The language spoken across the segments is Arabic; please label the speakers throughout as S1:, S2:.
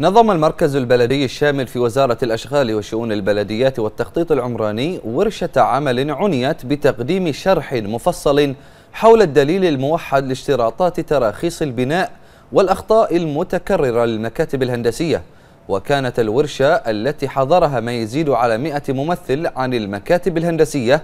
S1: نظم المركز البلدي الشامل في وزارة الأشغال وشؤون البلديات والتخطيط العمراني ورشة عمل عنيت بتقديم شرح مفصل حول الدليل الموحد لاشتراطات تراخيص البناء والأخطاء المتكررة للمكاتب الهندسية وكانت الورشة التي حضرها ما يزيد على 100 ممثل عن المكاتب الهندسية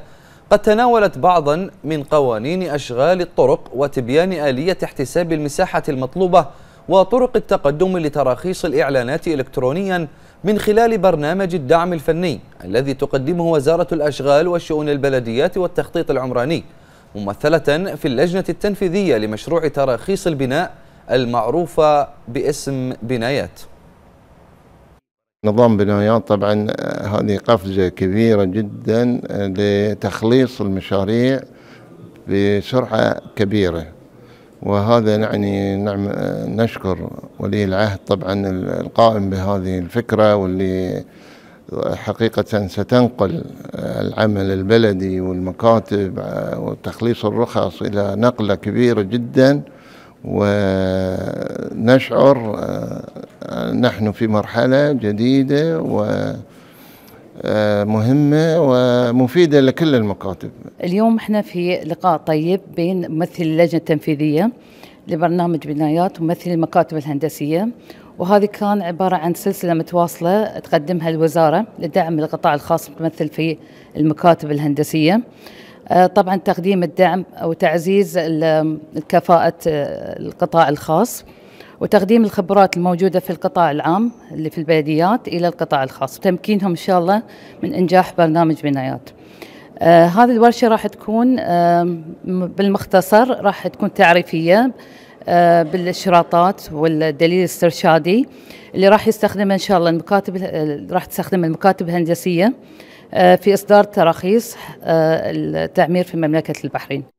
S1: قد تناولت بعضا من قوانين أشغال الطرق وتبيان آلية احتساب المساحة المطلوبة وطرق التقدم لتراخيص الإعلانات إلكترونيا من خلال برنامج الدعم الفني الذي تقدمه وزارة الأشغال والشؤون البلديات والتخطيط العمراني ممثلة في اللجنة التنفيذية لمشروع تراخيص البناء المعروفة باسم بنايات
S2: نظام بنايات طبعا آه، هذه قفزة كبيرة جدا آه، لتخليص المشاريع بسرعة كبيرة وهذا يعني نعم نشكر ولي العهد طبعا القائم بهذه الفكرة واللي حقيقة ستنقل العمل البلدي والمكاتب آه، وتخليص الرخص إلى نقلة كبيرة جدا ونشعر آه، نحن في مرحلة جديدة و آه، مهمة ومفيدة لكل المكاتب
S3: اليوم احنا في لقاء طيب بين ممثل اللجنة التنفيذية لبرنامج بنايات وممثل المكاتب الهندسية وهذه كان عبارة عن سلسلة متواصلة تقدمها الوزارة لدعم القطاع الخاص المتمثل في المكاتب الهندسية آه، طبعا تقديم الدعم وتعزيز كفاءة آه، القطاع الخاص وتقديم الخبرات الموجودة في القطاع العام اللي في البلديات إلى القطاع الخاص وتمكينهم إن شاء الله من إنجاح برنامج بنايات آه هذه الورشة راح تكون آه بالمختصر راح تكون تعريفية آه بالاشراطات والدليل الاسترشادي اللي راح يستخدمه ان شاء الله المكاتب آه، راح تستخدم المكاتب الهندسيه آه، في اصدار تراخيص آه، التعمير في مملكه البحرين